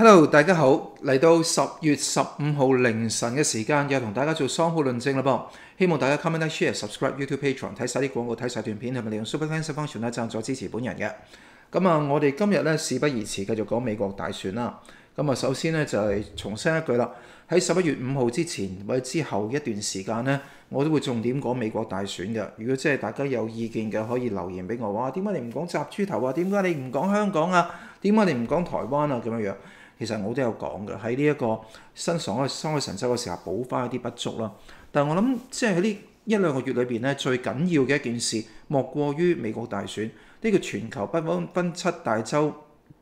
Hello，大家好！嚟到十月十五號凌晨嘅時間，又同大家做雙號論證啦噃。希望大家 comment、share、subscribe YouTube、Patron 睇晒啲廣告，睇晒段片，係咪利用 Super Thanks Function 咧贊助支持本人嘅？咁啊，我哋今日咧事不宜遲，繼續講美國大選啦。咁啊，首先咧就系重申一句啦，喺十一月五號之前或者之後一段時間咧，我都會重點講美國大選嘅。如果真係大家有意見嘅，可以留言俾我。哇，點解你唔講雜豬頭啊？點解你唔講香港啊？點解你唔講台灣啊？咁樣樣。其實我都有講嘅，喺呢一個新爽嘅新嘅神州嘅時候補翻一啲不足啦。但我諗即係喺呢一兩個月裏邊咧，最緊要嘅一件事莫過於美國大選。呢個全球不分分七大洲、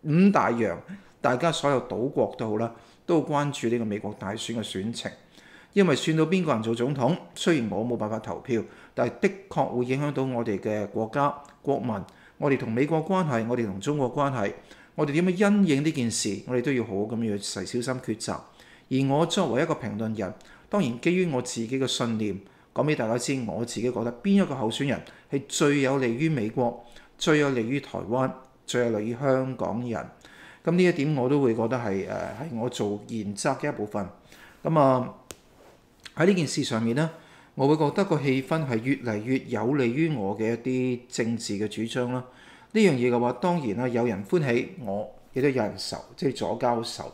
五大洋，大家所有島國都好啦，都關注呢個美國大選嘅選情，因為選到邊個人做總統，雖然我冇辦法投票，但係的確會影響到我哋嘅國家、國民，我哋同美國關係，我哋同中國關係。我哋點樣因應呢件事，我哋都要好好咁樣細小心抉擇。而我作為一個評論人，當然基於我自己嘅信念，講俾大家知，我自己覺得邊一個候選人係最有利於美國、最有利於台灣、最有利於香港人。咁呢一點我都會覺得係誒係我做原責嘅一部分。咁啊喺呢件事上面咧，我會覺得個氣氛係越嚟越有利於我嘅一啲政治嘅主張啦。呢樣嘢嘅話，當然啦，有人歡喜，我亦都有人愁，即係左交愁。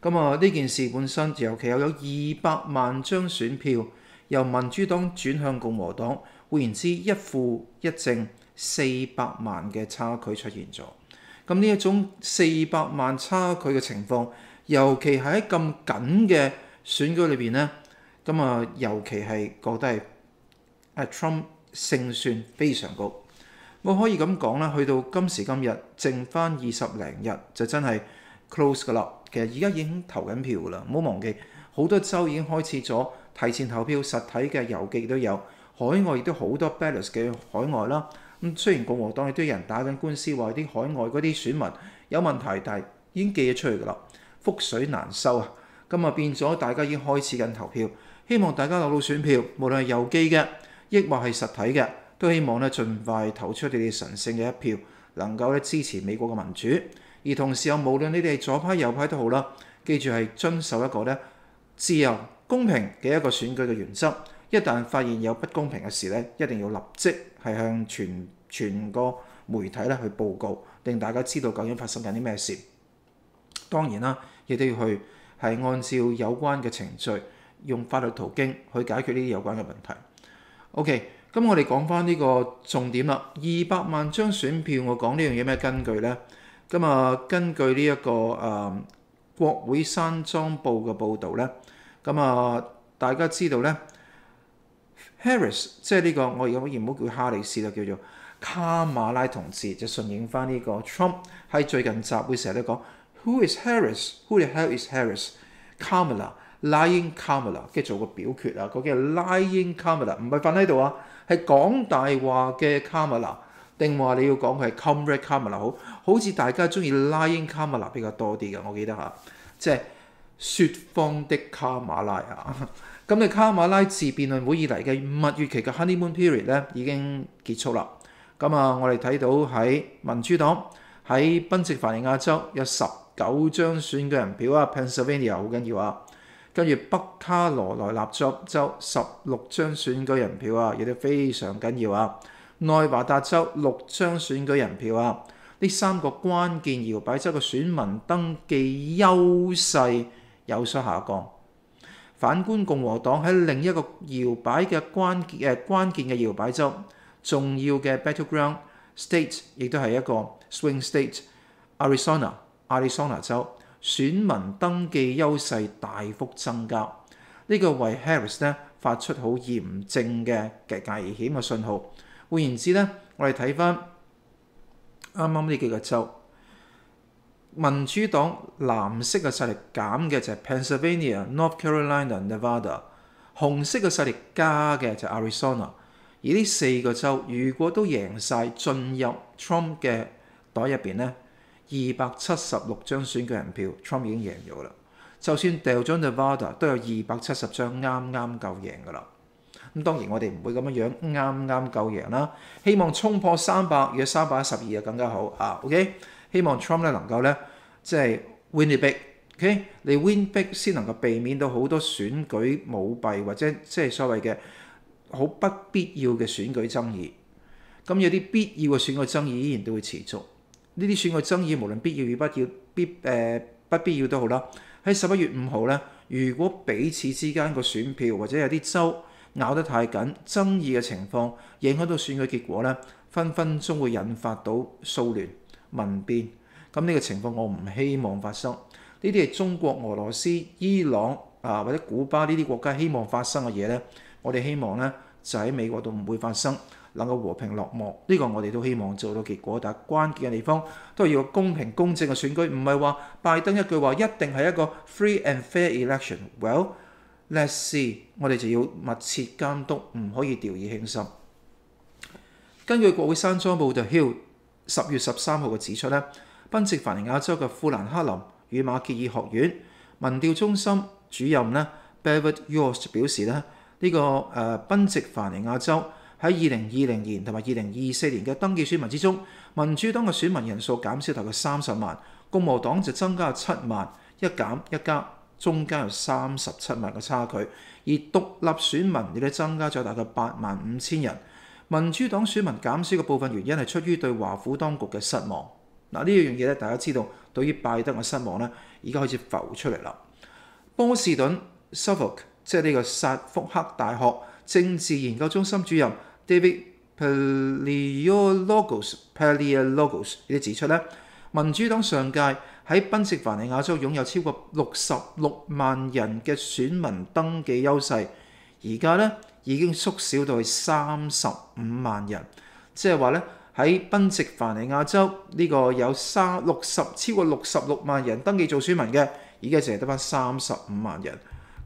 咁啊，呢件事本身，尤其又有二百萬張選票由民主黨轉向共和黨，換言之，一負一正四百萬嘅差距出現咗。咁呢一種四百萬差距嘅情況，尤其喺咁緊嘅選舉裏面呢，咁啊，尤其係覺得係阿 Trump 勝算非常高。我可以咁講啦，去到今時今日，剩翻二十零日就真係 close 噶啦。其實而家已經投緊票啦，唔好忘記，好多州已經開始咗提前投票，實體嘅郵寄都有，海外亦都好多 ballot 嘅海外啦。咁雖然共和黨亦都有人打緊官司，話啲海外嗰啲選民有問題，但係已經寄咗出去噶啦，覆水難收啊。咁啊變咗大家已經開始緊投票，希望大家攞到選票，無論係郵寄嘅，抑或係實體嘅。都希望咧盡快投出你哋神圣嘅一票，能夠咧支持美國嘅民主。而同時又無論你哋左派右派都好啦，記住係遵守一個咧自由公平嘅一個選舉嘅原則。一旦發現有不公平嘅事咧，一定要立即係向全全個媒體咧去報告，令大家知道究竟發生緊啲咩事。當然啦，亦都要去係按照有關嘅程序，用法律途徑去解決呢啲有關嘅問題。OK。咁我哋講翻呢個重點啦，二百萬張選票，我講呢樣嘢咩根據咧？咁啊，根據呢一個誒國會山莊報嘅報導咧，咁啊大家知道咧，Harris 即係呢個我而家唔好叫哈里斯啦，叫做卡馬拉同志，就順應翻呢個 Trump 喺最近集會成日都講 Who is Harris？Who the hell is Harris？a m 卡 l a Lying c a m e l a 跟住做個表決啊！個叫 Lying c a m e l a 唔係瞓喺度啊，係講大話嘅 c a m e l a 定話你要講佢係 Comrade c a m e l a 好好似大家中意 Lying c a m e l a 比較多啲嘅，我記得嚇，即係説謊的卡馬拉啊！咁你卡馬拉自辯論會以嚟嘅蜜月期嘅 honeymoon period 咧已經結束啦。咁啊，我哋睇到喺民主黨喺賓夕法尼亞州有十九張選舉人票啊，Pennsylvania 好緊要啊！跟住北卡羅來納州州十六張選舉人票啊，亦都非常緊要啊。內華達州六張選舉人票啊，呢三個關鍵搖擺州嘅選民登記優勢有所下降。反觀共和黨喺另一個搖擺嘅關鍵誒關鍵嘅搖擺州重要嘅 battleground state，亦都係一個 swing state，Arizona，Arizona 州。選民登記優勢大幅增加，呢個為 Harris 咧發出好嚴正嘅嘅危險嘅信號。換言之咧，我哋睇翻啱啱呢幾個州，民主黨藍色嘅勢力減嘅就係 Pennsylvania、North Carolina、Nevada，紅色嘅勢力加嘅就 Arizona。而呢四個州如果都贏曬，進入 Trump 嘅袋入邊咧？二百七十六張選舉人票，Trump 已經贏咗啦。就算掉咗 Nevada，都有二百七十張啱啱夠贏噶啦。咁當然我哋唔會咁樣樣啱啱夠贏啦。希望衝破三百，如果三百一十二就更加好啊。OK，希望 Trump 咧能夠咧即係 win it b i g OK，你 win b i g 先能夠避免到好多選舉舞弊或者即係所謂嘅好不必要嘅選舉爭議。咁有啲必要嘅選舉爭議依然都會持續。呢啲選舉爭議，無論必要與不要、必誒不必要都好啦。喺十一月五號咧，如果彼此之間個選票或者有啲州咬得太緊，爭議嘅情況影響到選舉結果咧，分分鐘會引發到蘇聯民變。咁呢個情況我唔希望發生。呢啲係中國、俄羅斯、伊朗啊或者古巴呢啲國家希望發生嘅嘢咧，我哋希望咧就喺美國度唔會發生。能夠和平落幕，呢個我哋都希望做到結果。但係關鍵嘅地方都係要公平公正嘅選舉，唔係話拜登一句話一定係一個 free and fair election。Well，let's see，我哋就要密切監督，唔可以掉以輕心。根據國會山莊報道，Hill 十月十三號嘅指出咧，賓夕凡尼亞州嘅富蘭克林與馬歇爾學院民調中心主任咧，Barrett Yost 表示咧，呢個誒賓夕凡尼亞州。喺二零二零年同埋二零二四年嘅登記選民之中，民主黨嘅選民人數減少大概三十萬，共和黨就增加咗七萬，一減一加，中間有三十七萬嘅差距。而獨立選民亦都增加咗大概八萬五千人。民主黨選民減少嘅部分原因係出於對華府當局嘅失望。嗱呢樣嘢咧，大家知道對於拜登嘅失望咧，而家開始浮出嚟啦。波士頓 Suffolk 即係呢個薩福克大學政治研究中心主任。David Palio logos Palio logos 呢啲指出咧，民主黨上屆喺賓夕法尼亞州擁有超過六十六萬人嘅選民登記優勢，而家咧已經縮小到係三十五萬人，即係話咧喺賓夕法尼亞州呢個有三六十超過六十六萬人登記做選民嘅，而家淨係得翻三十五萬人，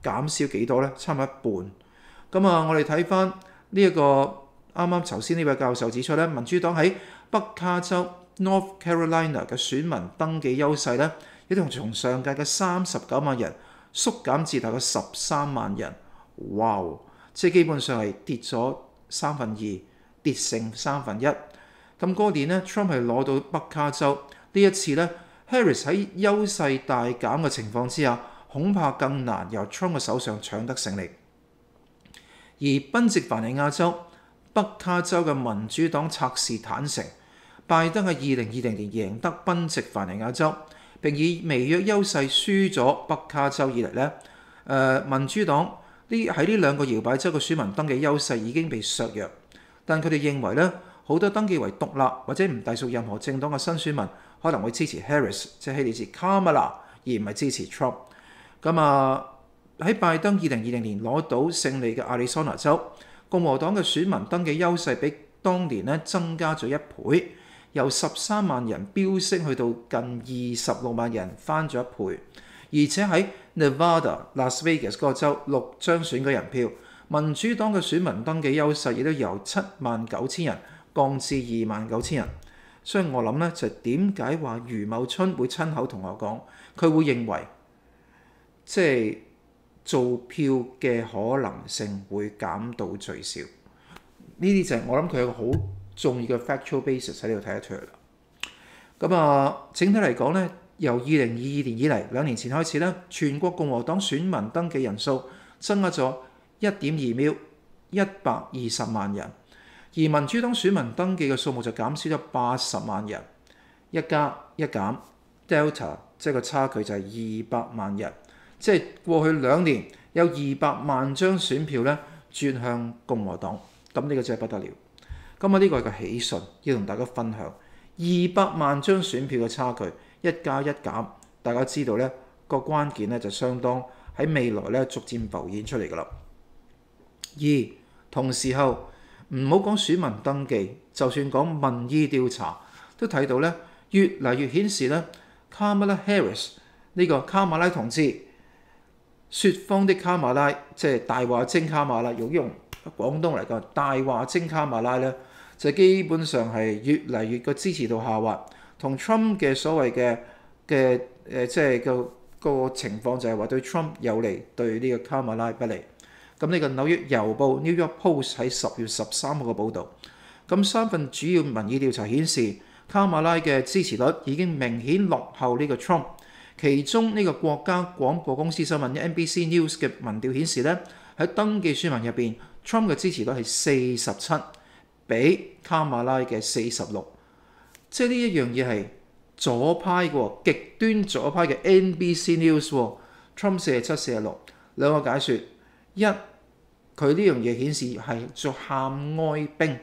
減少幾多咧？差唔多一半。咁啊，我哋睇翻呢一個。啱啱頭先呢位教授指出咧，民主黨喺北卡州 North Carolina 嘅選民登記優勢咧，亦都從上屆嘅三十九萬人縮減至大概十三萬人，哇！即基本上係跌咗三分二，跌成三分一。咁嗰年咧，Trump 係攞到北卡州，呢一次咧，Harris 喺優勢大減嘅情況之下，恐怕更難由 Trump 嘅手上搶得勝利。而賓夕凡尼亞州。北卡州嘅民主黨策士坦承，拜登喺二零二零年贏得賓夕凡尼亞州，並以微弱優勢輸咗北卡州以嚟咧，誒民主黨呢喺呢兩個搖擺州嘅選民登記優勢已經被削弱，但佢哋認為咧，好多登記為獨立或者唔隶属任何政黨嘅新選民可能會支持 Harris 即係希爾斯卡麥拉，而唔係支持 Trump。咁啊喺拜登二零二零年攞到勝利嘅亞利桑那州。共和黨嘅選民登記優勢比當年咧增加咗一倍，由十三萬人飆升去到近二十六萬人，翻咗一倍。而且喺 Nevada、Las Vegas 個州六張選舉人票，民主黨嘅選民登記優勢亦都由七萬九千人降至二萬九千人。所以我諗咧就點解話余茂春會親口同我講，佢會認為即係。做票嘅可能性會減到最少，呢啲就係我諗佢有個好重要嘅 f a c t u a l basis，喺呢度睇得嚟啦。咁啊，整體嚟講咧，由二零二二年以嚟兩年前開始咧，全國共和黨選民登記人數增加咗一點二秒一百二十萬人，而民主黨選民登記嘅數目就減少咗八十萬人，一加一減 Delta，即係個差距就係二百萬人。即係過去兩年有二百万張選票咧轉向共和黨，咁呢個真係不得了。咁啊，呢個係個喜訊，要同大家分享二百万張選票嘅差距一加一減，大家知道咧個關鍵咧就相當喺未來咧逐漸浮現出嚟㗎啦。二同時候唔好講選民登記，就算講民意調查都睇到咧越嚟越顯示咧卡馬拉 r i s 呢個卡馬拉同志。雪謊的卡馬拉，即係大話精卡馬拉。用用廣東嚟講，大話精卡馬拉咧，就基本上係越嚟越個支持度下滑。同 Trump 嘅所謂嘅嘅誒，即係個個情況就係話對 Trump 有利，對呢個卡馬拉不利。咁呢個紐約郵報 New York Post 喺十月十三號嘅報導，咁三份主要民意調查顯示，卡馬拉嘅支持率已經明顯落後呢個 Trump。其中呢個國家廣播公司新聞 N.B.C.News 嘅民調顯示咧，喺登記選民入邊，Trump 嘅支持率係四十七，比卡馬拉嘅四十六。即係呢一樣嘢係左派嘅，極端左派嘅 N.B.C.News，Trump 四十七，四十六。兩個解説一，佢呢樣嘢顯示係做喊哀兵，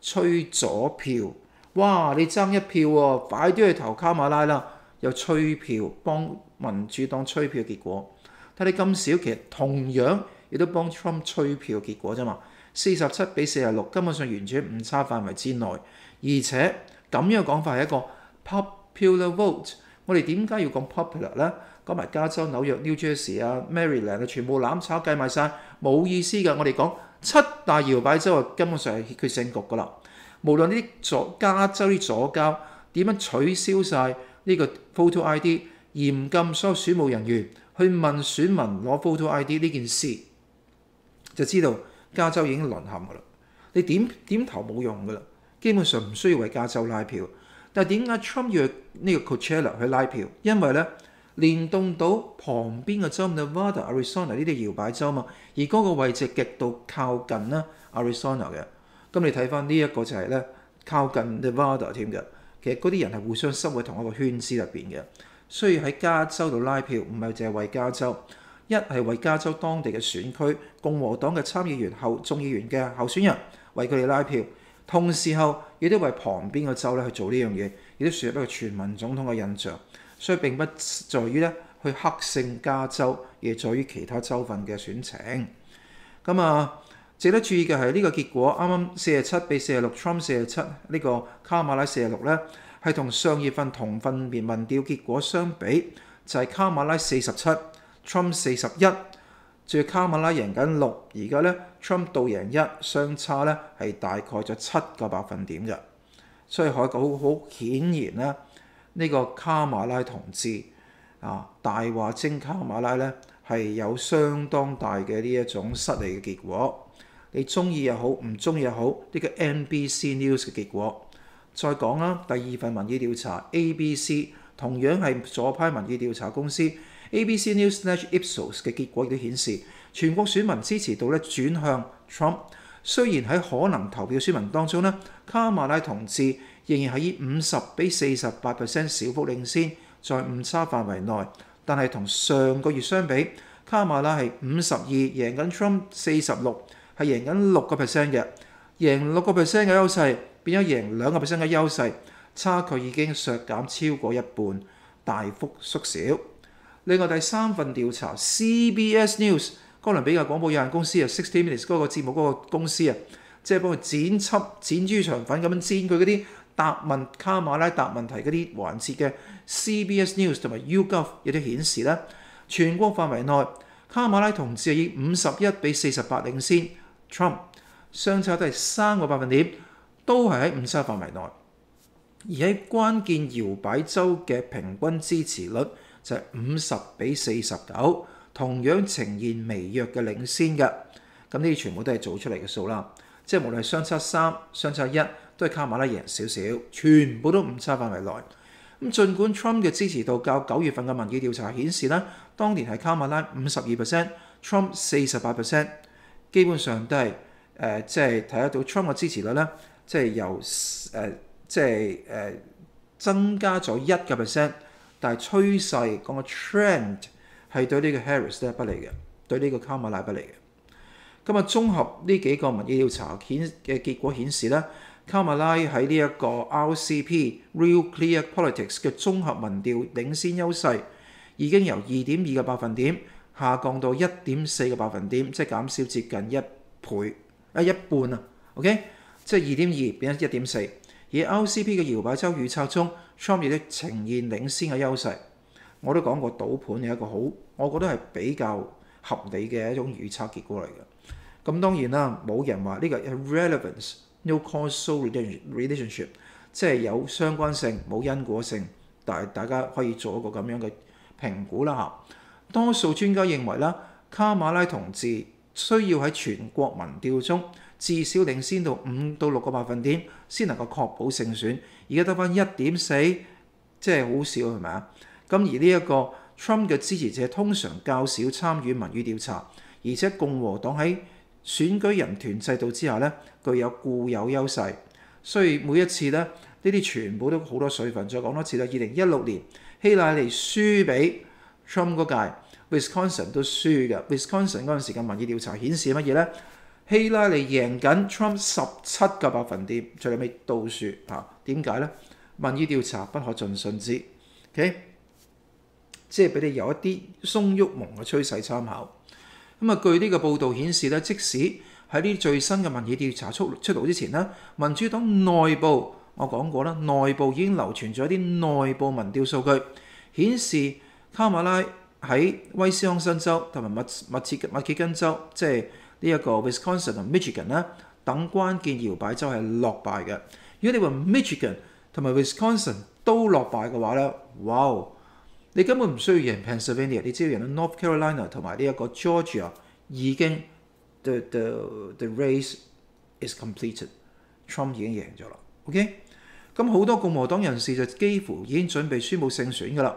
吹左票。哇！你爭一票喎，快啲去投卡馬拉啦！又吹票幫民主黨吹票，結果但你咁少，其實同樣亦都幫 Trump 吹票，結果啫嘛。四十七比四十六，根本上完全唔差範圍之內。而且咁樣講法係一個 popular vote。我哋點解要講 popular 咧？講埋加州、紐約、New Jersey 啊、Maryland 啊，全部攬炒計埋晒，冇意思㗎。我哋講七大搖擺州，根本上係決決勝局噶啦。無論呢啲左加州啲左膠點樣取消晒。呢個 photo ID 嚴禁所有選務人員去問選民攞 photo ID 呢件事，就知道加州已經淪陷噶啦。你點點頭冇用噶啦，基本上唔需要為加州拉票。但係點解 Trump 要呢個 Coachella 去拉票？因為咧連動到旁邊嘅州 Nevada、Arizona 呢啲搖擺州嘛，而嗰個位置極度靠近啦 Arizona 嘅。咁你睇翻呢一個就係咧靠近 Nevada 添嘅。其實嗰啲人係互相收喺同一個圈子入邊嘅，需要喺加州度拉票，唔係淨係為加州，一係為加州當地嘅選區共和黨嘅參議員後眾議員嘅候選人為佢哋拉票，同時候亦都為旁邊嘅州咧去做呢樣嘢，亦都樹立一個全民總統嘅印象，所以並不在於咧去黑勝加州，而在於其他州份嘅選情。咁啊～值得注意嘅係呢個結果，啱啱四十七比四十六，Trump 四十七呢個卡馬拉四十六咧，係同上月份同分別民調結果相比，就係卡馬拉四十七，Trump 四十一，仲係卡馬拉贏緊六，而家咧 Trump 倒贏一，相差咧係大概咗七個百分點嘅。所以海狗好顯然咧，呢個卡馬拉同志啊大話精卡馬拉咧係有相當大嘅呢一種失利嘅結果。你中意又好，唔中意又好，呢個 NBC News 嘅結果再講啦。第二份民意調查 ABC 同樣係左派民意調查公司 ABC News/ Ipsos 嘅結果亦都顯示，全國選民支持度咧轉向 Trump。雖然喺可能投票選民當中咧，卡馬拉同志仍然係以五十比四十八 percent 小幅領先，在誤差範圍內，但係同上個月相比，卡馬拉係五十二贏緊 Trump 四十六。係贏緊六個 percent 嘅，贏六個 percent 嘅優勢變咗贏兩個 percent 嘅優勢，差距已經削減超過一半，大幅縮小。另外第三份調查，CBS News、哥倫比亞廣播有限公司啊，Sixty Minutes 嗰個節目嗰個公司啊，即係幫佢剪輯、剪豬腸粉咁樣煎佢嗰啲答問卡馬拉答問題嗰啲環節嘅 CBS News 同埋 YouGov 有啲顯示咧，全國範圍內卡馬拉同志以五十一比四十八領先。Trump 相差都係三個百分點，都係喺五差範圍內。而喺關鍵搖擺州嘅平均支持率就係五十比四十九，同樣呈現微弱嘅領先嘅。咁呢啲全部都係做出嚟嘅數啦，即係無論係相差三、相差一，都係卡馬拉贏少少，全部都五差範圍內。咁儘管 Trump 嘅支持度較九月份嘅民意調查顯示啦，當年係卡馬拉五十二 percent，Trump 四十八 percent。基本上都係誒，即係睇得到 Trump 嘅支持率咧，即係由誒即係誒增加咗一個 percent，但係趨勢講個 trend 係對呢個 Harris 咧不利嘅，對呢個卡馬拉不利嘅。咁啊，綜合呢幾個民意調查顯嘅結果顯示咧，卡馬拉喺呢一個 RCP Real Clear Politics 嘅綜合民調領先優勢已經由二點二嘅百分點。下降到一點四個百分點，即係減少接近一倍啊，一半啊，OK，即係二點二變咗一點四，而 LCP 嘅搖擺周預測中，Trump 亦都呈現領先嘅優勢。我都講過，賭盤有一個好，我覺得係比較合理嘅一種預測結果嚟嘅。咁當然啦，冇人話呢個 relevance no causal relationship，即係有相關性冇因果性，但係大家可以做一個咁樣嘅評估啦嚇。多數專家認為啦，卡馬拉同志需要喺全國民調中至少領先到五到六個百分點，先能夠確保勝選。而家得翻一點四，即係好少係咪啊？咁而呢一個 Trump 嘅支持者通常較少參與民意調查，而且共和黨喺選舉人團制度之下咧，具有固有優勢。所以每一次咧，呢啲全部都好多水分。再講多次啦，二零一六年希拉里輸俾 Trump 嗰屆。Wisconsin 都輸嘅，Wisconsin 嗰陣時嘅民意調查顯示乜嘢咧？希拉里贏緊 Trump 十七個百分點，最後尾倒輸嚇。點解咧？民意調查不可盡信之，OK？即係俾你有一啲鬆鬱蒙嘅趨勢參考。咁啊，據呢個報導顯示咧，即使喺呢最新嘅民意調查出出爐之前咧，民主黨內部我講過啦，內部已經流傳咗一啲內部民調數據，顯示卡馬拉。喺威斯康辛州同埋密密切密歇根州，即係呢一個 Wisconsin 同 Michigan 啦，等關鍵搖擺州係落敗嘅。如果你話 Michigan 同埋 Wisconsin 都落敗嘅話咧，哇！你根本唔需要贏 Pennsylvania，你只要贏到 North Carolina 同埋呢一個 Georgia，已經 the the the race is completed，Trump 已經贏咗啦。OK，咁好多共和黨人士就幾乎已經準備宣布勝選㗎啦。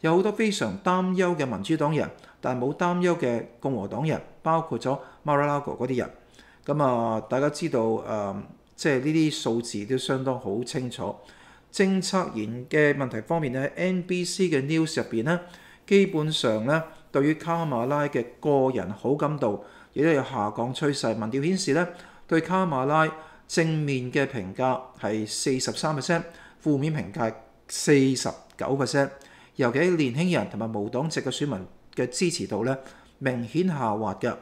有好多非常擔憂嘅民主黨人，但冇擔憂嘅共和黨人，包括咗 Marlago 嗰啲人。咁啊，大家知道誒，即係呢啲數字都相當好清楚。政策研嘅問題方面咧，NBC 嘅 News 入邊咧，基本上咧對於卡馬拉嘅個人好感度亦都有下降趨勢。民調顯示咧，對卡馬拉正面嘅評價係四十三 percent，負面評價四十九 percent。尤其年輕人同埋無黨籍嘅選民嘅支持度咧，明顯下滑㗎。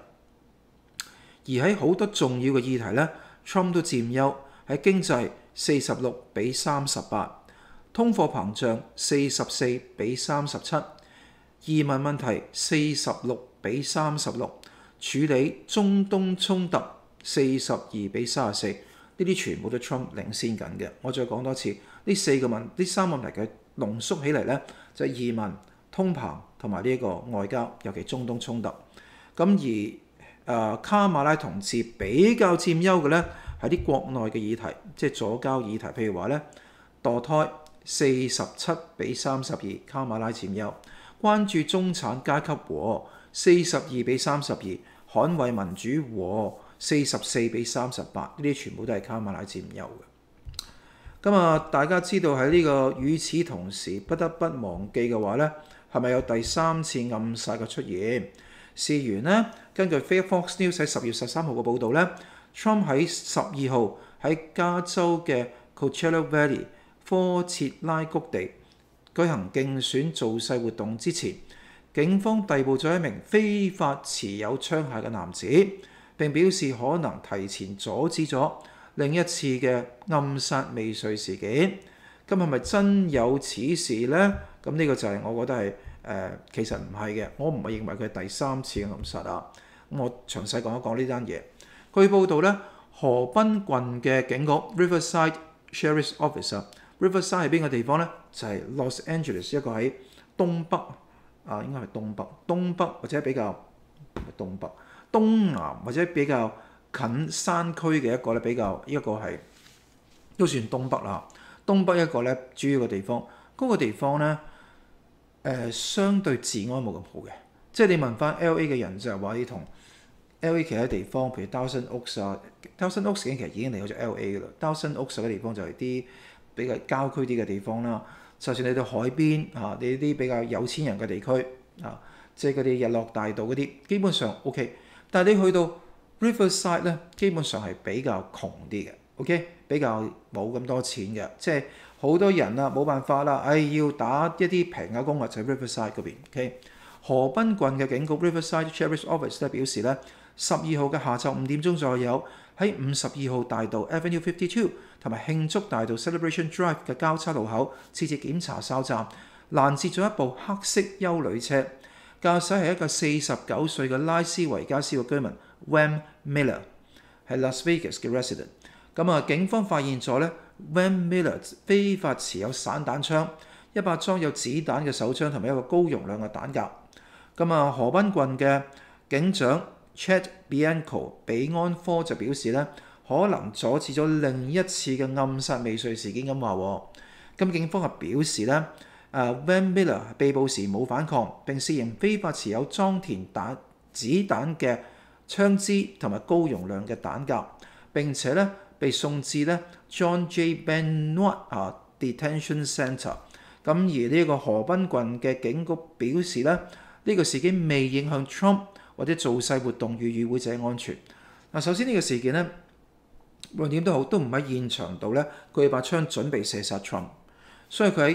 而喺好多重要嘅議題咧，Trump 都佔優。喺經濟四十六比三十八，通貨膨脹四十四比三十七，移民問題四十六比三十六，處理中東衝突四十二比三十四，呢啲全部都 Trump 領先緊嘅。我再講多次，呢四個問，呢三個問題嘅濃縮起嚟咧。就係移民、通膨同埋呢一個外交，尤其中東衝突。咁而誒卡馬拉同志比較佔優嘅咧，係啲國內嘅議題，即係左交議題，譬如話咧墮胎四十七比三十二，卡馬拉佔優；關注中產階級和四十二比三十二，捍衛民主和四十四比三十八，呢啲全部都係卡馬拉佔優嘅。咁啊！大家知道喺呢個與此同時，不得不忘記嘅話咧，係咪有第三次暗殺嘅出現？事緣咧，根據《Firefox News》喺十月十三號嘅報導咧，Trump 喺十二號喺加州嘅 Coachella Valley（ 科切拉谷地）舉行競選造勢活動之前，警方逮捕咗一名非法持有槍械嘅男子，並表示可能提前阻止咗。另一次嘅暗殺未遂事件，咁係咪真有此事呢？咁呢個就係我覺得係誒，其實唔係嘅。我唔係認為佢第三次嘅暗殺啊。咁我詳細講一講呢單嘢。據報道咧，河濱郡嘅警局 （Riverside Sheriff’s Office） 啊，Riverside 係邊個地方呢？就係 Los Angeles，一個喺東北啊，應該係東北、東北或者比較東北、東南或者比較。近山區嘅一個咧比較，一個係都算東北啦。東北一個咧主要嘅地方，嗰個地方咧誒相對治安冇咁好嘅，即係你問翻 L A 嘅人就話你同 L A 其他地方，譬如 Dawson 丹森屋啊、d o w s o 森屋已經其實已經嚟到咗 L A 嘅啦。o 森屋嗰嘅地方就係啲比較郊區啲嘅地方啦。就算你到海邊嚇，你啲比較有錢人嘅地區啊，即係嗰啲日落大道嗰啲，基本上 OK。但係你去到 Riverside 咧基本上係比較窮啲嘅，OK 比較冇咁多錢嘅，即係好多人啦，冇辦法啦，哎，要打一啲平嘅工啊，就 Riverside 嗰邊。OK，河濱郡嘅警局 Riverside Sheriff’s Office 咧表示咧，十二號嘅下晝五點鐘左右，喺五十二號大道 Avenue Fifty Two 同埋慶祝大道 Celebration Drive 嘅交叉路口，設置檢查哨站，攔截咗一部黑色休旅車。駕駛係一個四十九歲嘅拉斯維加斯嘅居民 Wen Miller，係 Las Vegas 嘅 resident。咁啊，警方發現咗咧，Wen Miller 非法持有散彈槍、一把裝有子彈嘅手槍同埋一個高容量嘅彈夾。咁啊，何賓郡嘅警長 Chad Bianco 比安科就表示咧，可能阻止咗另一次嘅暗殺未遂事件。咁話喎，咁警方啊表示咧。誒 Van Miller 被捕時冇反抗，並涉嫌非法持有裝填彈子彈嘅槍支同埋高容量嘅彈夾，並且咧被送至咧 John J Benoit 啊 Detention Centre。咁而呢個河濱郡嘅警局表示咧，呢個事件未影響 Trump 或者造勢活動與與會者安全。嗱，首先呢個事件咧，無論點都好，都唔喺現場度咧，攜把槍準備射殺 Trump，所以佢。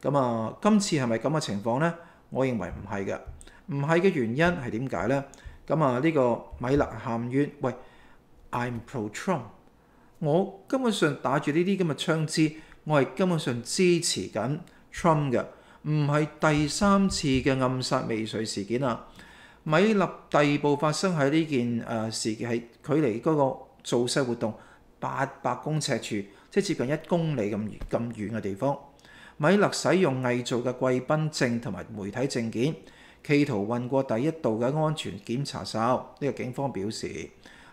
咁啊，今次係咪咁嘅情況呢？我認為唔係嘅，唔係嘅原因係點解呢？咁啊，呢個米勒喊冤，喂，I'm pro Trump，我根本上打住呢啲咁嘅槍支，我係根本上支持緊 Trump 嘅，唔係第三次嘅暗殺未遂事件啊！米勒第二步發生喺呢件誒事件係距離嗰個造勢活動八百公尺處，即接近一公里咁咁遠嘅地方。米勒使用偽造嘅貴賓證同埋媒體證件，企圖混過第一道嘅安全檢查哨。呢個警方表示。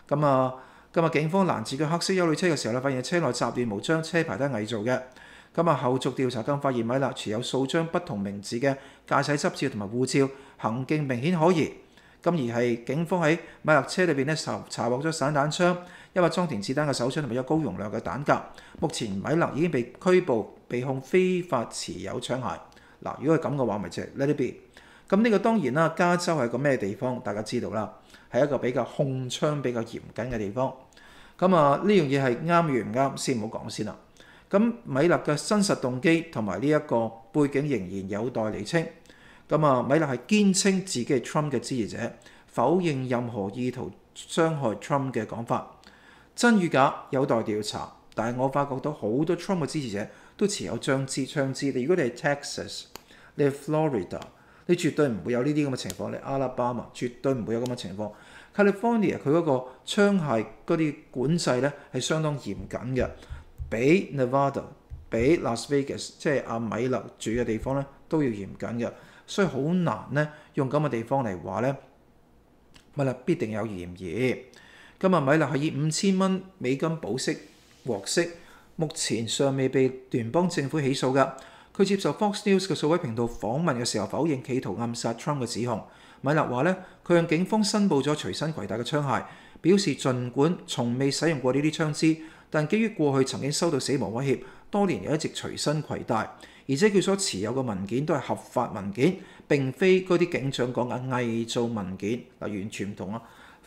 咁啊，今日警方攔截嘅黑色休旅車嘅時候咧，發現車內雜亂無章，車牌都係偽造嘅。咁啊，後續調查更發現米勒持有數張不同名字嘅駕駛執照同埋護照，行徑明顯可疑。咁而係警方喺米勒車裏邊咧查獲咗散彈槍。因為裝填子彈嘅手槍係咪有高容量嘅彈夾？目前米勒已經被拘捕，被控非法持有槍械嗱。如果係咁嘅話，咪即係 l e t t b e 咁呢個當然啦。加州係個咩地方？大家知道啦，係一個比較控槍比較嚴謹嘅地方。咁啊，呢樣嘢係啱與唔啱先唔好講先啦。咁米勒嘅真實動機同埋呢一個背景仍然有待釐清。咁啊，米勒係堅稱自己係 Trump 嘅支持者，否認任何意圖傷害 Trump 嘅講法。真與假有待調查，但係我發覺到好多 Trump 嘅支持者都持有槍支、槍支。你如果你係 Texas，你係 Florida，你絕對唔會有呢啲咁嘅情況。你阿拉巴 a 絕對唔會有咁嘅情況。California 佢嗰個槍械嗰啲管制咧係相當嚴謹嘅，比 Nevada、比 Las Vegas 即係阿米勒住嘅地方咧都要嚴謹嘅，所以好難咧用咁嘅地方嚟話咧，咪啦必定有嫌疑。今日米勒係以五千蚊美金保釋獲釋，目前尚未被聯邦政府起訴㗎。佢接受 Fox News 嘅數位頻道訪問嘅時候否認企圖暗殺 Trump 嘅指控。米勒話咧，佢向警方申報咗隨身攜帶嘅槍械，表示儘管從未使用過呢啲槍支，但基於過去曾經收到死亡威脅，多年又一直隨身攜帶，而且佢所持有嘅文件都係合法文件，並非嗰啲警長講緊偽造文件，嗱完全唔同啊！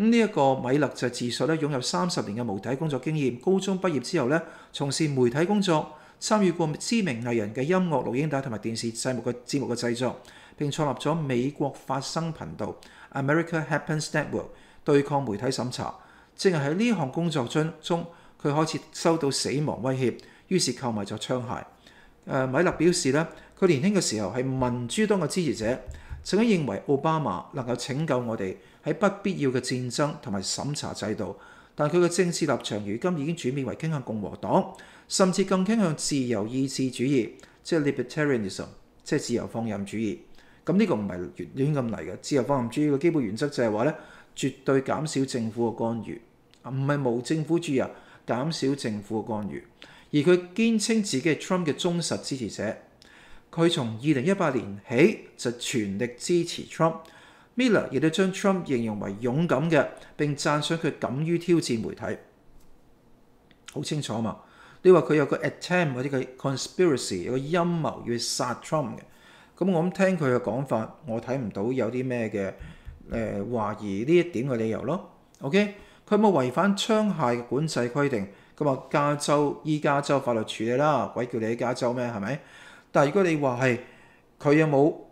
咁呢一個米勒就自述咧擁有三十年嘅媒體工作經驗，高中畢業之後咧從事媒體工作，參與過知名藝人嘅音樂錄影帶同埋電視製目嘅節目嘅製作，並創立咗美國發生頻道 （America Happens Network） 對抗媒體審查。正係喺呢項工作中，佢開始收到死亡威脅，於是購買咗槍械。誒，米勒表示咧，佢年輕嘅時候係民主黨嘅支持者，曾經認為奧巴馬能夠拯救我哋。喺不必要嘅戰爭同埋審查制度，但佢嘅政治立場如今已經轉變為傾向共和黨，甚至更傾向自由意志主義，即係 libertarianism，即係自由放任主義。咁呢個唔係亂咁嚟嘅。自由放任主義嘅基本原則就係話咧，絕對減少政府嘅干預，唔係無政府主義，減少政府嘅干預。而佢堅稱自己係 Trump 嘅忠實支持者，佢從二零一八年起就全力支持 Trump。Miller 亦都將 Trump 形容為勇敢嘅，並讚賞佢敢於挑戰媒體。好清楚嘛？你話佢有個 attempt 或者個 conspiracy 有個陰謀要殺 Trump 嘅，咁我咁聽佢嘅講法，我睇唔到有啲咩嘅誒懷疑呢一點嘅理由咯。OK，佢有冇違反槍械管制規定？咁啊，加州依加州法律處理啦。鬼叫你喺加州咩？係咪？但如果你話係佢有冇？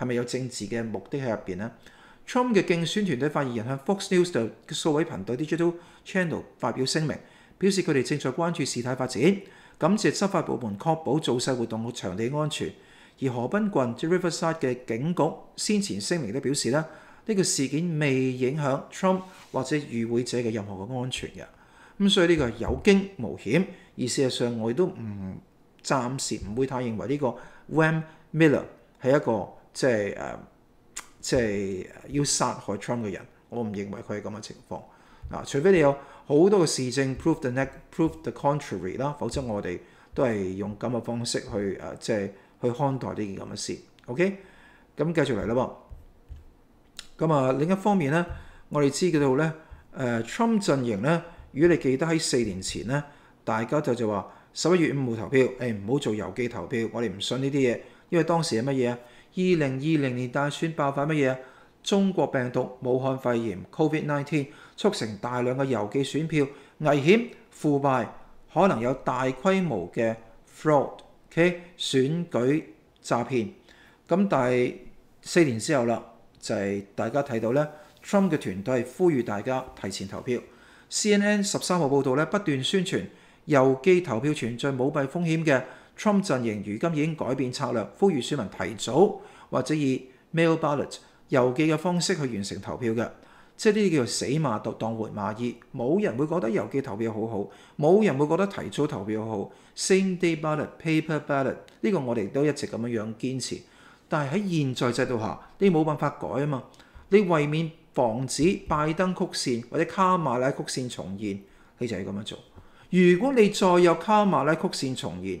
係咪有政治嘅目的喺入邊咧？Trump 嘅競選團隊發言人向 Fox News 嘅數位頻道 Digital Channel 發表聲明，表示佢哋正在關注事態發展，感謝執法部門確保造勢活動場地安全。而河濱郡 （River Side） 嘅警局先前聲明都表示咧，呢個事件未影響 Trump 或者與會者嘅任何嘅安全嘅。咁所以呢個有驚無險。而事實上，我亦都唔暫時唔會太認為呢個 Wm Miller 係一個。即係誒，即係要殺害 Trump 嘅人，我唔認為佢係咁嘅情況嗱。除非你有好多嘅事證 prove the n e c k prove the contrary 啦，否則我哋都係用咁嘅方式去誒，即係去看待呢件咁嘅事。OK，咁繼續嚟啦噃。咁啊，另一方面咧，我哋知道咧誒，Trump 陣營咧，如果你記得喺四年前咧，大家就就話十一月五號投票，誒唔好做郵寄投票，我哋唔信呢啲嘢，因為當時係乜嘢啊？二零二零年大選爆發乜嘢？中國病毒、武漢肺炎 （Covid-Nineteen） 促成大量嘅郵寄選票，危險、腐敗，可能有大規模嘅 fraud，OK？选举詐騙。咁第四年之後啦，就係大家睇到咧，Trump 嘅團隊呼籲大家提前投票。CNN 十三號報導咧，不斷宣傳郵寄投票存在舞弊風險嘅。Trump 陣營如今已經改變策略，呼籲選民提早或者以 mail ballot 郵寄嘅方式去完成投票嘅，即係呢啲叫做死馬當當活馬醫。冇人會覺得郵寄投票好好，冇人會覺得提早投票好。Same day ballot, paper ballot 呢個我哋都一直咁樣樣堅持，但係喺現在制度下你冇辦法改啊嘛。你為免防止拜登曲線或者卡馬拉曲線重現，你就係咁樣做。如果你再有卡馬拉曲線重現，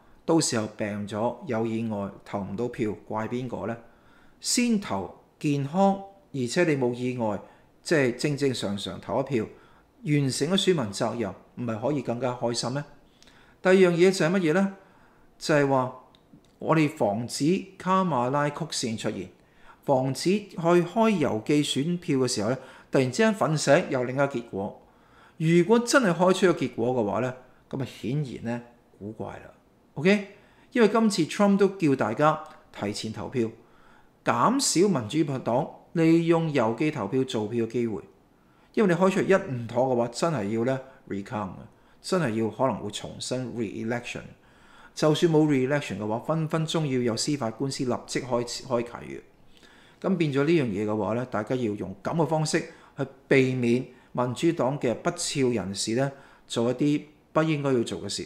到時候病咗有意外投唔到票，怪邊個咧？先投健康，而且你冇意外，即係正正常常投一票，完成咗選民責任，唔係可以更加開心咩？第二樣嘢就係乜嘢咧？就係話我哋防止卡馬拉曲線出現，防止去開郵寄選票嘅時候咧，突然之間粉醒有另一個結果。如果真係開出個結果嘅話咧，咁啊顯然咧古怪啦。OK，因為今次 Trump 都叫大家提前投票，減少民主黨利用郵寄投票造票嘅機會。因為你開出嚟一唔妥嘅話，真係要咧 recount，真係要可能會重新 re-election。就算冇 re-election 嘅話，分分鐘要有司法官司立即開開啟嘅。咁變咗呢樣嘢嘅話咧，大家要用咁嘅方式去避免民主黨嘅不肖人士咧做一啲不應該要做嘅事。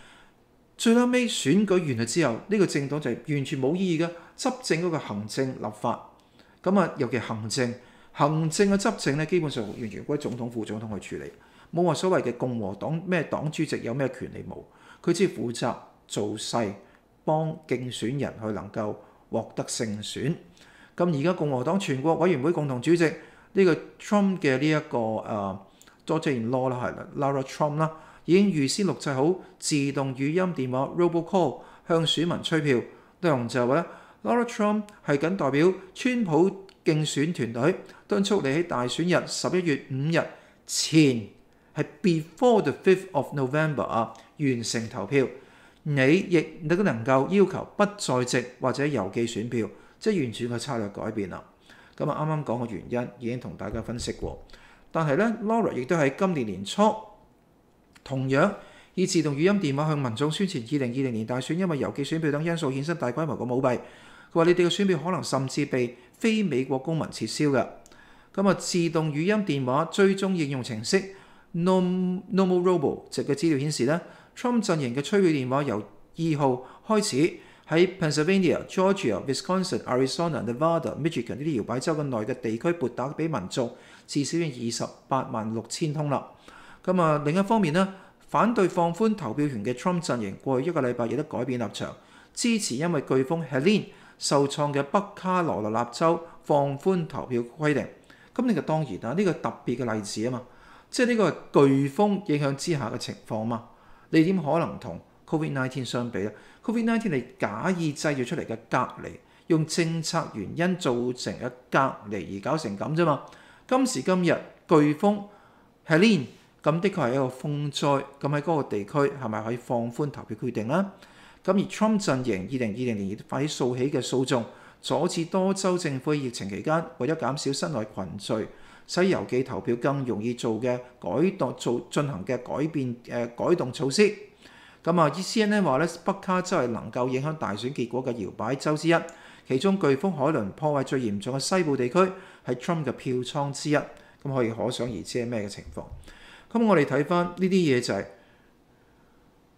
最後尾選舉完咗之後，呢個政黨就係完全冇意義嘅執政嗰個行政立法，咁啊尤其行政行政嘅執政咧，基本上完全歸總統副總統去處理，冇話所謂嘅共和黨咩黨主席有咩權利冇，佢只係負責做勢幫競選人去能夠獲得勝選。咁而家共和黨全國委員會共同主席呢個 Trump 嘅呢一個誒。多謝 a 羅啦，係啦，Laura Trump 啦，已經預先錄製好自動語音電話 r o b o call 向選民催票。另容就話咧 l a u r a Trump 係僅代表川普競選團隊，敦促你喺大選日十一月五日前係 before the fifth of November 啊完成投票。你亦都能夠要求不在席或者郵寄選票，即係完全個策略改變啦。咁啊，啱啱講嘅原因已經同大家分析過。但係咧，Laura 亦都喺今年年初同樣以自動語音電話向民眾宣傳二零二零年大選，因為郵寄選票等因素衍生大規模嘅舞弊。佢話：你哋嘅選票可能甚至被非美國公民撤銷嘅。咁啊，自動語音電話追蹤應用程式 nomnomorobo 值嘅資料顯示咧，Trump 陣營嘅催票電話由二號開始喺 Pennsylvania、Georgia、Wisconsin、Arizona、Nevada、Michigan 呢啲搖擺州嘅內嘅地區撥打俾民眾。至少要二十八萬六千通啦。咁啊，另一方面咧，反對放寬投票權嘅 Trump 陣營過去一個禮拜亦都改變立場，支持因為颶風 Helene 受創嘅北卡羅來納州放寬投票規定。咁呢個當然啦，呢個特別嘅例子啊嘛，即係呢個颶風影響之下嘅情況嘛。你點可能同 Covid Nineteen 相比咧？Covid Nineteen 你假意製造出嚟嘅隔離，用政策原因造成嘅隔離而搞成咁啫嘛。今時今日，颶風海倫咁，的確係一個風災咁喺嗰個地區係咪可以放寬投票決定啦？咁而 Trump 陣營二零二零年亦都發起訴起嘅訴訟，阻止多州政府喺疫情期間為咗減少室內群聚，使郵寄投票更容易做嘅改動做進行嘅改變嘅改動措施。咁啊，CNN 話咧，北卡州係能夠影響大選結果嘅搖擺州之一，其中颶風海倫破壞最嚴重嘅西部地區。係 Trump 嘅票倉之一，咁可以可想而知係咩嘅情況。咁我哋睇翻呢啲嘢就係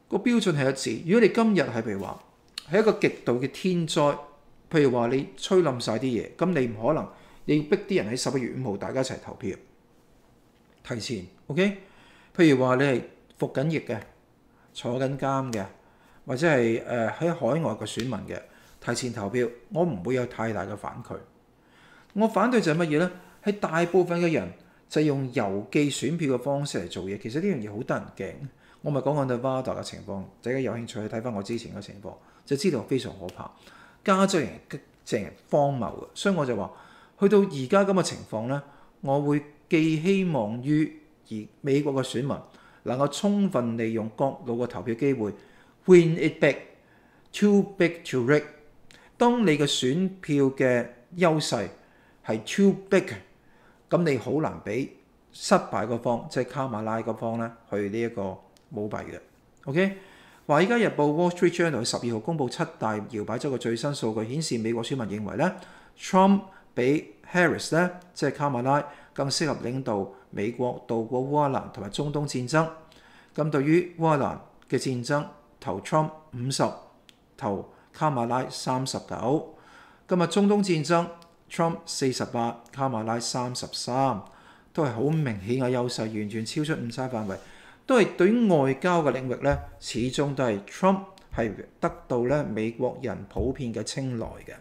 個標準係一致。如果你今日係譬如話係一個極度嘅天災，譬如話你吹冧曬啲嘢，咁你唔可能你要逼啲人喺十一月五號大家一齊投票。提前，OK？譬如話你係服緊役嘅、坐緊監嘅，或者係誒喺海外嘅選民嘅，提前投票，我唔會有太大嘅反拒。我反對就係乜嘢咧？係大部分嘅人就用郵寄選票嘅方式嚟做嘢。其實呢樣嘢好得人驚。我咪講過對 Vada 嘅情況，大家有興趣去睇翻我之前嘅情況，就知道非常可怕。加州人成日荒謬嘅，所以我就話去到而家咁嘅情況咧，我會寄希望於而美國嘅選民能夠充分利用各路嘅投票機會，win it back，too big to w r e g k 當你嘅選票嘅優勢。係超逼嘅，咁你好難俾失敗嗰方，即係卡馬拉嗰方咧，去呢一個舞弊嘅。OK，話依家《日報 Wall Street Journal》十二號公佈七大搖擺州嘅最新數據顯示，美國選民認為咧，Trump 比 Harris 咧，即係卡馬拉更適合領導美國渡過烏蘭同埋中東戰爭。咁對於烏蘭嘅戰爭，投 Trump 五十，投卡馬拉三十九。今日中東戰爭。Trump 四十八，卡馬拉三十三，都係好明顯嘅優勢，完全超出誤差範圍。都係對於外交嘅領域咧，始終都係 Trump 係得到咧美國人普遍嘅青睞嘅。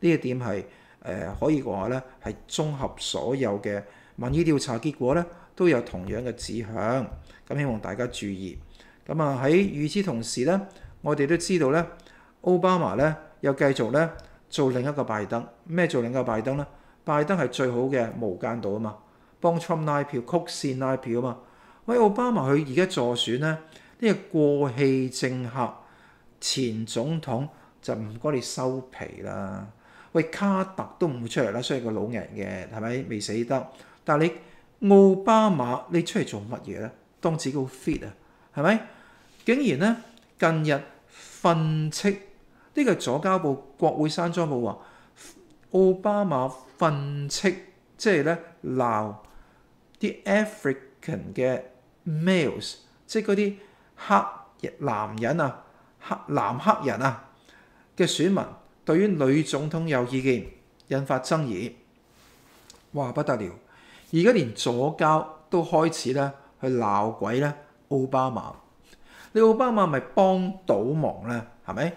呢一點係誒可以話咧，係綜合所有嘅民意調查結果咧，都有同樣嘅指向。咁希望大家注意。咁啊喺與此同時咧，我哋都知道咧，奧巴馬咧又繼續咧。做另一個拜登咩？做另一個拜登咧？拜登係最好嘅無間道啊嘛，幫 Trump 拉票、曲線拉票啊嘛。喂，奧巴馬佢而家助選咧，呢個過氣政客、前總統就唔該你收皮啦。喂，卡特都唔會出嚟啦，所以個老人嘅係咪未死得？但你奧巴馬你出嚟做乜嘢咧？當自己好 fit 啊，係咪？竟然咧近日憤斥。呢個左交部國會山莊部話，奧巴馬憤斥，即係咧鬧啲 African 嘅 males，即係嗰啲黑男人啊，黑南黑人啊嘅選民對於女總統有意見，引發爭議。哇，不得了！而家連左交都開始咧去鬧鬼咧，奧巴馬你奧巴馬咪幫到忙咧，係咪？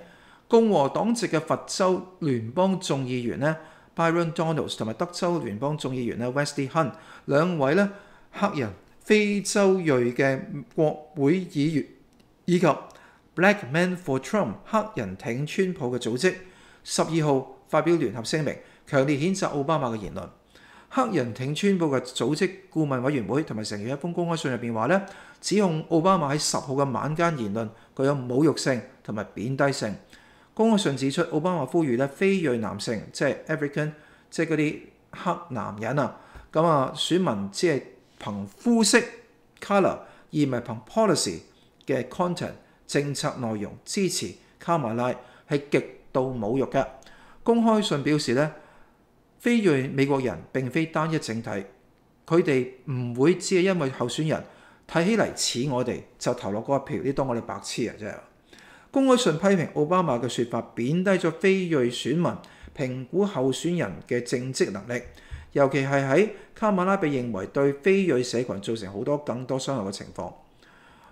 共和黨籍嘅佛州聯邦眾議員咧 b y r o n Donalds 同埋德州聯邦眾議員咧 w e s t y Hunt 兩位咧黑人非洲裔嘅國會議員，以及 Black Men for Trump 黑人挺川普嘅組織，十二號發表聯合聲明，強烈譴責奧巴馬嘅言論。黑人挺川普嘅組織顧問委員會同埋成員一封公開信入邊話咧，指控奧巴馬喺十號嘅晚間言論具有侮辱性同埋貶低性。公開信指出，奧巴馬呼籲咧非裔男性，即係 African，即係嗰啲黑男人啊，咁啊選民只係憑膚色 c o l o r 而唔係憑 policy 嘅 content 政策內容支持卡馬拉，係極度侮辱嘅。公開信表示咧，非裔美國人並非單一整體，佢哋唔會只係因為候選人睇起嚟似我哋就投落嗰一票，你當我哋白痴啊真係！公开信批評奧巴馬嘅說法，贬低咗非裔選民評估候選人嘅政绩能力，尤其係喺卡马拉被認為對非裔社群造成好多更多傷害嘅情況。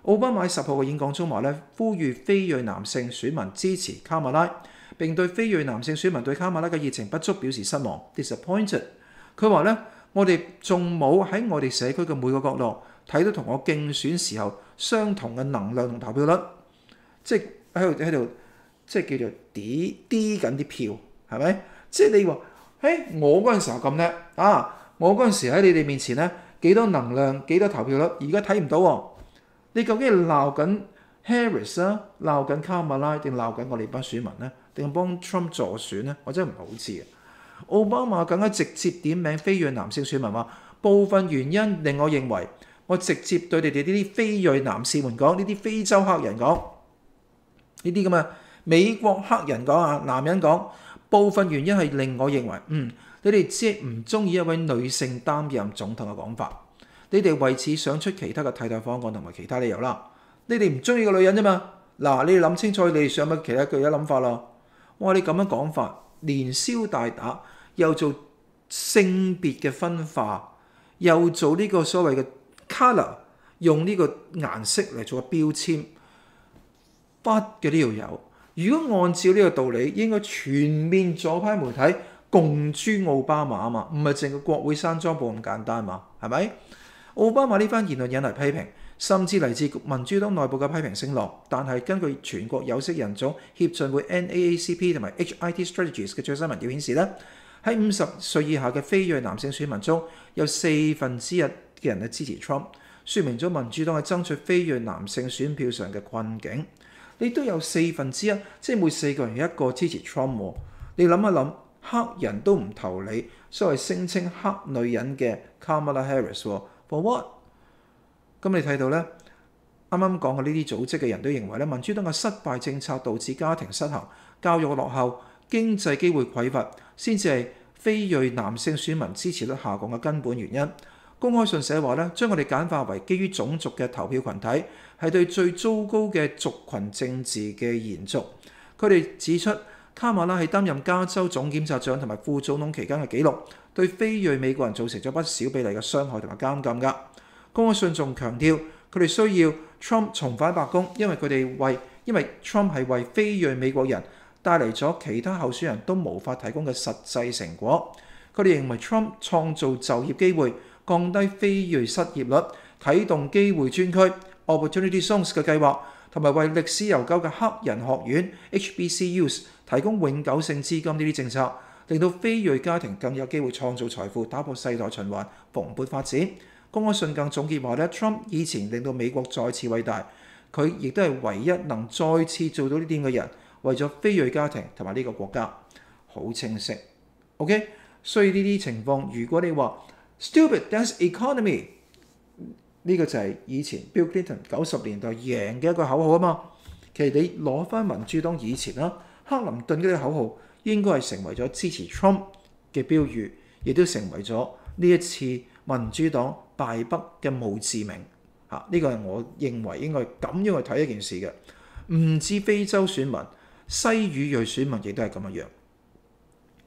奧巴馬十號嘅演講中話咧，呼籲非裔男性選民支持卡马拉，並對非裔男性選民對卡马拉嘅熱情不足表示失望。Disappointed，佢話咧，我哋仲冇喺我哋社區嘅每個角落睇到同我競選時候相同嘅能量同投票率，即喺度喺度，即係叫做跌啲緊啲票，係咪？即係你話，誒我嗰陣時候咁叻啊！我嗰陣時喺你哋面前咧幾多能量、幾多投票率，而家睇唔到喎。你究竟鬧緊 Harris 啊？鬧緊卡麥拉，定鬧緊我哋班選民咧？定幫 Trump 助選咧？我真係唔係好知嘅。奧巴馬更加直接點名非裔男性選民話：部分原因令我認為，我直接對你哋呢啲非裔男士們講，呢啲非洲黑人講。呢啲咁啊，美國黑人講啊，男人講，部分原因係令我認為，嗯，你哋即係唔中意一位女性擔任總統嘅講法，你哋為此想出其他嘅替代方案同埋其他理由啦。你哋唔中意個女人啫嘛，嗱，你諗清楚，你哋想乜其他具他諗法咯？我話你咁樣講法，年宵大打，又做性別嘅分化，又做呢個所謂嘅 color，u 用呢個顏色嚟做個標籤。不嘅都要有。如果按照呢個道理，應該全面左派媒體共尊奧巴馬啊嘛，唔係淨係國會山莊部咁簡單嘛，係咪？奧巴馬呢番言論引嚟批評，甚至嚟自民主黨內部嘅批評聲浪。但係根據全國有色人種協進會 NAACP 同埋 HIT Strategies 嘅最新民調顯示咧，喺五十歲以下嘅非裔男性選民中，有四分之一嘅人係支持 Trump，説明咗民主黨係爭取非裔男性選票上嘅困境。你都有四分之一，即係每四個人一個支持 Trump。你諗一諗，黑人都唔投你，所謂聲稱黑女人嘅 Kamala Harris。For What？咁你睇到呢，啱啱講嘅呢啲組織嘅人都認為咧，民主黨嘅失敗政策導致家庭失衡、教育落後、經濟機會匱乏，先至係非裔男性選民支持率下降嘅根本原因。公開信寫話咧，將我哋簡化為基於種族嘅投票群體，係對最糟糕嘅族群政治嘅延續。佢哋指出，卡馬拉喺擔任加州總檢察長同埋副總統期間嘅記錄，對非裔美國人造成咗不少比例嘅傷害同埋監禁㗎。公開信仲強調，佢哋需要 Trump 重返白宮，因為佢哋為因為 Trump 係為非裔美國人帶嚟咗其他候選人都無法提供嘅實際成果。佢哋認為 Trump 創造就業機會。降低非裔失業率，啟動機會專區 o p o r t u n i t y songs 嘅計劃，同埋為歷史悠久嘅黑人學院 HBCUs 提供永久性資金呢啲政策，令到非裔家庭更有機會創造財富，打破世代循環，蓬勃發展。公開信更總結話咧，Trump 以前令到美國再次偉大，佢亦都係唯一能再次做到呢啲嘅人，為咗非裔家庭同埋呢個國家好清晰。OK，所以呢啲情況，如果你話，Stupid dance economy 呢個就係以前 Bill Clinton 九十年代贏嘅一個口號啊嘛，其實你攞翻民主黨以前啦，克林頓嗰啲口號應該係成為咗支持 Trump 嘅標語，亦都成為咗呢一次民主黨敗北嘅墓志明啊！呢個係我認為應該咁樣去睇一件事嘅，唔止非洲選民，西語裔選民亦都係咁樣。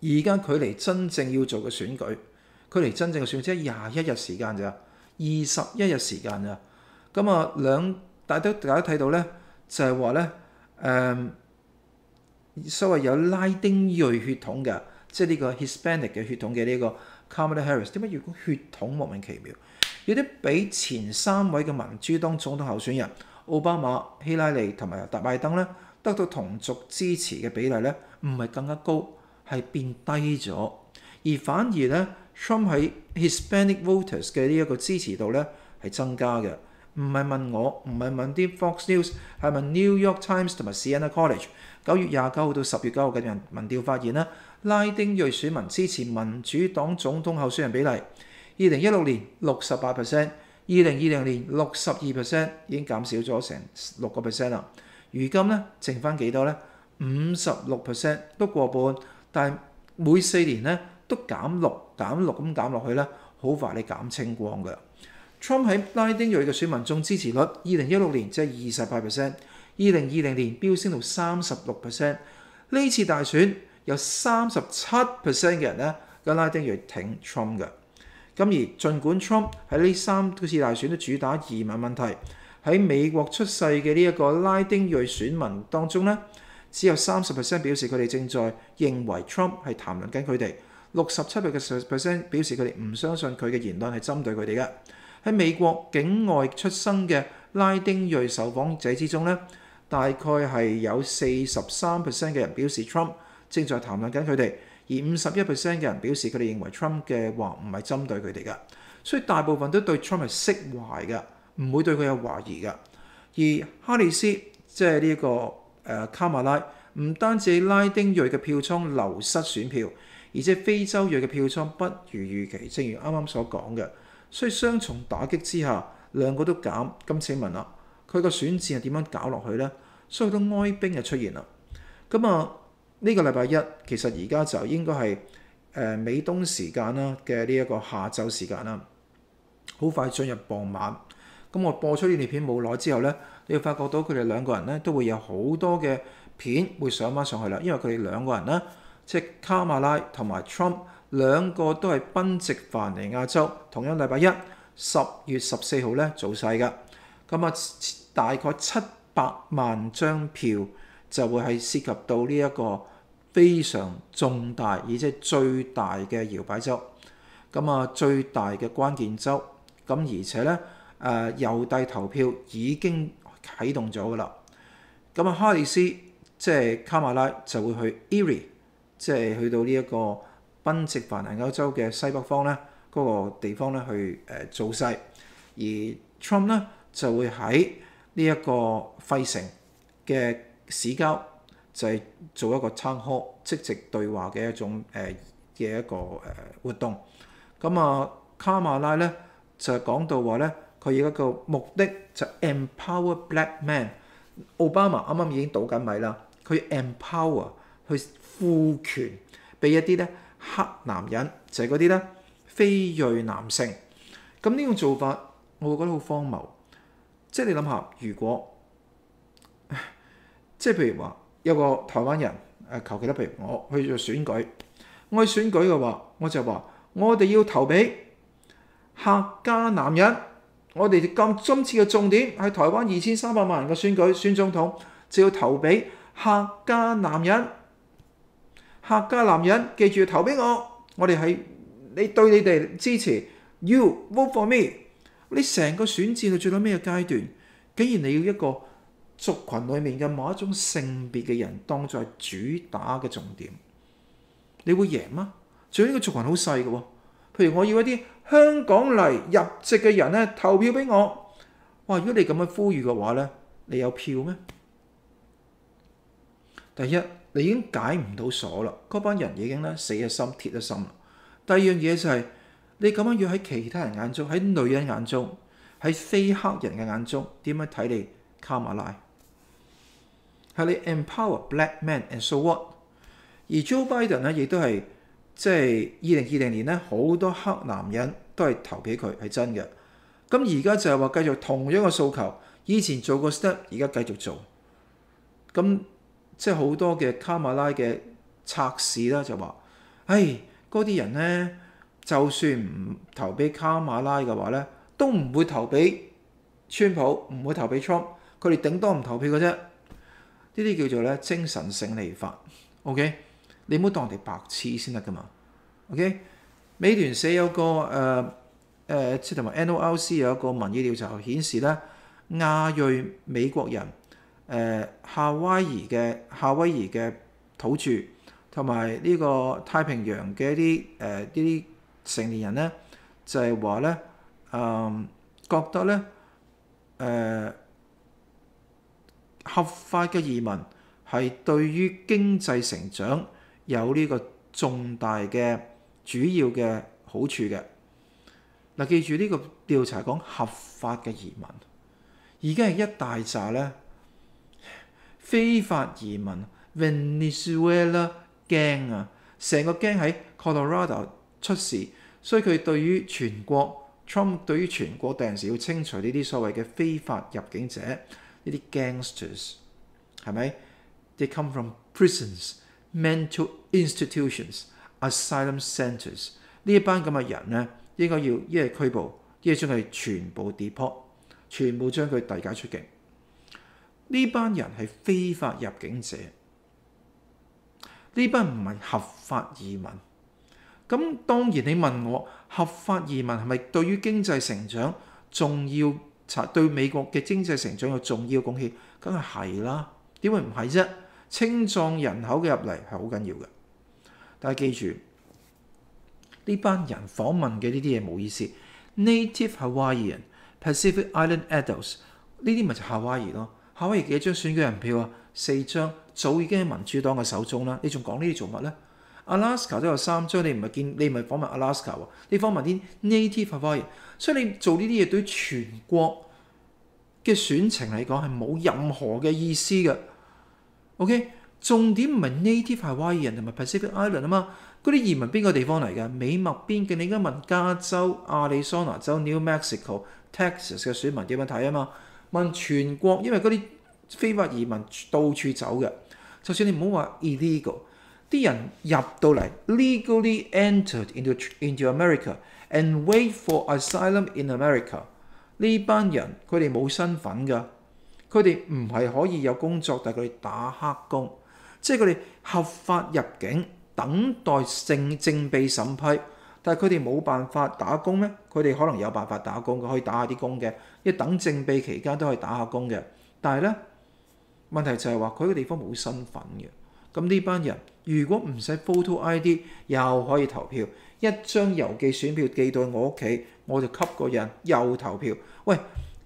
而家距離真正要做嘅選舉。距離真正嘅選只廿一日時間咋，二十一日時間咋咁啊？兩大都大家都睇到咧，就係話咧誒，所謂有拉丁裔血統嘅，即係呢個 Hispanic 嘅血統嘅呢個 Kamala Harris 點解如果血統莫名其妙有啲比前三位嘅民主黨總統候選人奧巴馬、希拉里同埋特拜登咧得到同族支持嘅比例咧唔係更加高係變低咗，而反而咧。Trump 喺 Hispanic voters 嘅呢一個支持度咧係增加嘅，唔係問我，唔係問啲 Fox News，係問 New York Times 同埋 c n n College。九月廿九號到十月九號嘅人民調發現啦，拉丁裔選民支持民主黨總統候選人比例，二零一六年六十八 percent，二零二零年六十二 percent 已經減少咗成六個 percent 啦。如今咧剩翻幾多咧？五十六 percent 都過半，但係每四年咧。都減六減六咁減落去咧，好快你減清光嘅。Trump 喺拉丁裔嘅選民中支持率，二零一六年即係二十八 percent，二零二零年飆升到三十六 percent。呢次大選有三十七 percent 嘅人咧，跟拉丁裔挺 Trump 嘅。咁而儘管 Trump 喺呢三次大選都主打移民問題，喺美國出世嘅呢一個拉丁裔選民當中咧，只有三十 percent 表示佢哋正在認為 Trump 係談論緊佢哋。六十七 percent 表示佢哋唔相信佢嘅言論係針對佢哋嘅喺美國境外出生嘅拉丁裔受訪者之中咧，大概係有四十三 percent 嘅人表示 Trump 正在談論緊佢哋，而五十一 percent 嘅人表示佢哋認為 Trump 嘅話唔係針對佢哋嘅，所以大部分都對 Trump 係釋懷嘅，唔會對佢有懷疑嘅。而哈里斯即係呢個誒卡馬拉，唔單止拉丁裔嘅票倉流失選票。而且非洲裔嘅票倉不如預期，正如啱啱所講嘅，所以雙重打擊之下，兩個都減。咁請問啦，佢個選戰係點樣搞落去呢？所以好多哀兵就出現啦。咁啊，呢個禮拜一其實而家就應該係美東時間啦嘅呢一個下晝時間啦，好快進入傍晚。咁我播出呢段片冇耐之後呢，你發覺到佢哋兩個人呢都會有好多嘅片會上翻上去啦，因為佢哋兩個人呢。即卡馬拉同埋 Trump 兩個都係賓夕凡尼亞州，同樣禮拜一十月十四號咧早晒嘅咁啊，大概七百萬張票就會係涉及到呢一個非常重大而且最大嘅搖擺州咁啊，最大嘅關鍵州咁，而且咧誒右帝投票已經啟動咗㗎啦。咁啊，哈里斯即係卡馬拉就會去 e r i 即係去到呢一個賓夕凡尼亞州嘅西北方咧，嗰個地方咧去誒做勢，而 Trump 咧就會喺呢一個費城嘅市郊就係做一個 town hall 對話嘅一種誒嘅一個誒活動。咁啊卡馬拉咧就講到話咧，佢有一個目的就 empower black man。奧巴馬啱啱已經倒緊米啦，佢 empower。去賦權俾一啲咧黑男人，就係嗰啲咧非裔男性。咁呢種做法，我覺得好荒謬。即係你諗下，如果 即係譬如話有個台灣人，誒求其啦，譬如我去做選舉，我去選舉嘅話，我就話我哋要投俾客家男人。我哋今今次嘅重點係台灣二千三百萬人嘅選舉選總統，就要投俾客家男人。客家男人，記住投俾我，我哋喺你對你哋支持，you vote for me。你成個選戰最到咩階段？竟然你要一個族群裏面嘅某一種性別嘅人當作主打嘅重點，你會贏嗎？仲有呢個族群好細嘅喎，譬如我要一啲香港嚟入籍嘅人咧投票俾我。哇！如果你咁樣呼籲嘅話咧，你有票咩？第一。你已經解唔到鎖啦！嗰班人已經咧死咗心鐵咗心啦。第二樣嘢就係你咁樣要喺其他人眼中，喺女人眼中，喺非黑人嘅眼中點樣睇你卡馬拉？係你 empower black m a n and so what？而 Joe Biden 咧亦都係即係二零二零年咧，好多黑男人都係投俾佢係真嘅。咁而家就係話繼續同樣嘅訴求，以前做過 step，而家繼續做咁。即係好多嘅卡馬拉嘅測試啦，就話：，唉，嗰啲人咧，就算唔投俾卡馬拉嘅話咧，都唔會投俾川普，唔會投俾 Trump，佢哋頂多唔投票嘅啫。呢啲叫做咧精神勝利法，OK？你唔好當人哋白痴先得噶嘛，OK？美聯社有個誒誒，即係同埋 NOLC 有一個民意調查顯示咧，亞裔美國人。誒夏威夷嘅夏威夷嘅土著同埋呢個太平洋嘅啲誒啲成年人咧，就係話咧，嗯覺得咧，誒合法嘅移民係對於經濟成長有呢個重大嘅主要嘅好處嘅。嗱，記住呢個調查講合法嘅移民，而家係一大扎咧。非法移民，Venezuela 驚啊！成個驚喺 Colorado 出事，所以佢對於全國 Trump 對於全國第時要清除呢啲所謂嘅非法入境者，呢啲 gangsters 係咪？They come from prisons, mental institutions, asylum centres。呢一班咁嘅人咧，應該要一係拘捕，一係將佢全部 deport，全部將佢遞解出境。呢班人係非法入境者，呢班唔係合法移民。咁當然你問我合法移民係咪對於經濟成長重要？查對美國嘅經濟成長有重要貢獻，梗係係啦。點會唔係啫？青壯人口嘅入嚟係好緊要嘅。但家記住呢班人訪問嘅呢啲嘢冇意思。Native Hawaiian Pacific Island Adults 呢啲咪就夏威夷咯。夏威夷幾張選舉人票啊？四張早已經喺民主黨嘅手中啦。你仲講呢啲做乜咧？Alaska 都有三張，你唔係見你唔係訪問阿 a 斯加喎？你訪問啲 native Hawai i a n 所以你做呢啲嘢對全國嘅選情嚟講係冇任何嘅意思嘅。OK，重點唔係 native Hawai i a n 同埋 Pacific Island 啊嘛，嗰啲移民邊個地方嚟㗎？美墨邊嘅？你應該問加州、亞利桑那州、New Mexico、Texas 嘅選民點樣睇啊嘛？問全國，因為嗰啲非法移民到處走嘅，就算你唔好話 illegal，啲人入到嚟 legally entered into into America and wait for asylum in America，呢班人佢哋冇身份㗎，佢哋唔係可以有工作，但係佢哋打黑工，即係佢哋合法入境等待正正被審批。但係佢哋冇辦法打工咩？佢哋可能有辦法打工，佢可以打下啲工嘅，一等正備期間都可以打下工嘅。但係咧，問題就係話佢個地方冇身份嘅。咁呢班人如果唔使 photo ID 又可以投票，一張郵寄選票寄到我屋企，我就吸個人又投票。喂，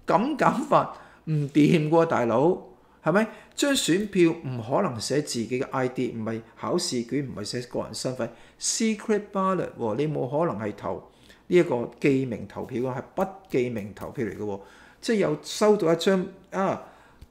咁減法唔掂喎，大佬。系咪？將選票唔可能寫自己嘅 I D，唔係考試卷，唔係寫個人身份 secret ballot 喎。你冇可能係投呢一個記名投票啊，係不記名投票嚟嘅喎。即係有收到一張啊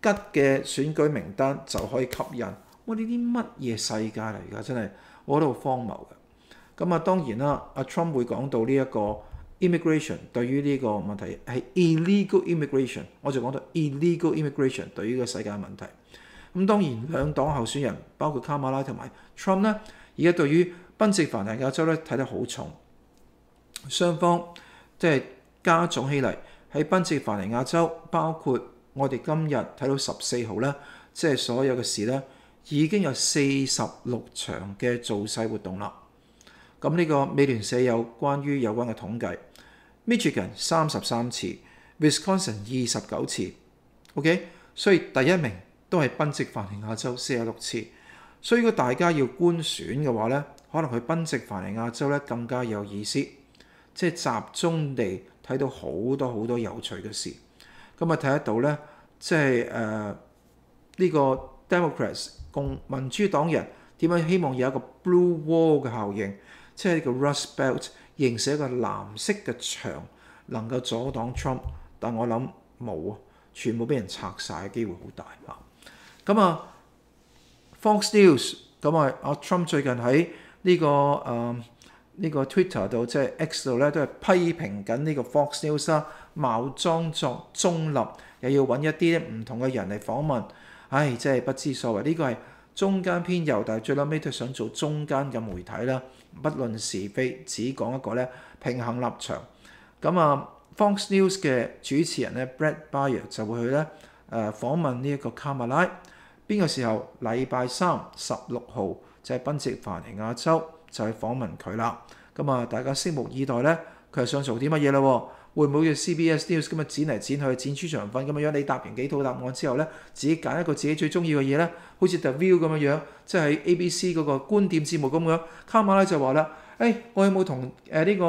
吉嘅選舉名單就可以吸引喂，呢啲乜嘢世界嚟而家真係我都好荒謬嘅。咁啊，當然啦，阿 Trump 會講到呢一個。immigration 對於呢個問題係 illegal immigration，我就講到 illegal immigration 對呢個世界問題。咁當然兩黨候選人包括卡馬拉同埋 Trump 咧，而家對於賓夕凡尼亞州咧睇得好重。雙方即係加總起嚟喺賓夕凡尼亞州，包括我哋今日睇到十四號咧，即係所有嘅事咧已經有四十六場嘅造勢活動啦。咁呢個美聯社有關於有關嘅統計。Michigan 三十三次，Wisconsin 二十九次，OK，所以第一名都係賓夕凡尼亞州四十六次。所以如果大家要觀選嘅話咧，可能去賓夕凡尼亞州咧更加有意思，即係集中地睇到好多好多有趣嘅事。咁啊睇得到咧，即係誒呢個 Democrats 共民主黨人點解希望有一個 Blue Wall 嘅效應，即係呢個 Rust Belt。形成一個藍色嘅牆，能夠阻擋 Trump，但我諗冇啊，全部俾人拆曬嘅機會好大啊！咁啊，Fox News，咁啊，阿 Trump 最近喺呢個誒呢個 Twitter 度即系 X 度咧，都係批評緊呢個 Fox News 啦，冒裝作中立，又要揾一啲唔同嘅人嚟訪問，唉，真係不知所謂。呢個係中間偏右，但係最撚尾都想做中間嘅媒體啦。不論是非，只講一個咧平衡立場。咁啊，Fox News 嘅主持人咧，Brad Bayer 就會去咧誒訪問呢一個卡麥拉。邊個時候？禮拜三十六號就係賓夕法尼亞州就去訪問佢啦。咁啊，大家拭目以待咧，佢係想做啲乜嘢啦？會唔會要 CBS News 咁啊？剪嚟剪去，剪出長份咁樣。你答完幾套答案之後咧，自己揀一個自己最中意嘅嘢咧，好似 t h e v i e w 咁嘅樣，即係 ABC 嗰個觀點節目咁樣。卡馬拉就話啦：，誒，我有冇同誒呢個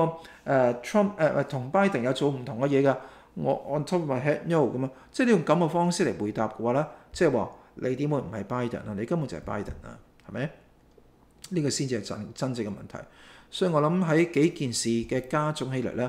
誒 Trump 誒同 Biden 有做唔同嘅嘢㗎？我 on top of my head no 咁啊！即係用咁嘅方式嚟回答嘅話咧，即係話你點會唔係 Biden 啊？你根本就係 Biden 啊，係咪？呢個先至係真真正嘅問題。所以我諗喺幾件事嘅加總起嚟咧。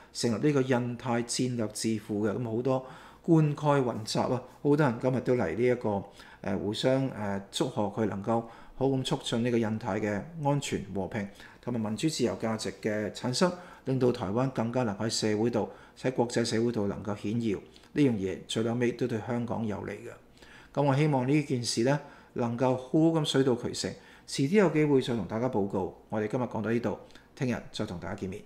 成立呢個印太戰略智富嘅咁好多官蓋雲集啊！好多人今日都嚟呢一個誒互相誒祝賀佢能夠好咁促進呢個印太嘅安全和平同埋民主自由價值嘅產生，令到台灣更加能喺社會度喺國際社會度能夠顯耀呢樣嘢，最尾都對香港有利嘅。咁我希望呢件事咧能夠好咁水到渠成，遲啲有機會再同大家報告。我哋今日講到呢度，聽日再同大家見面。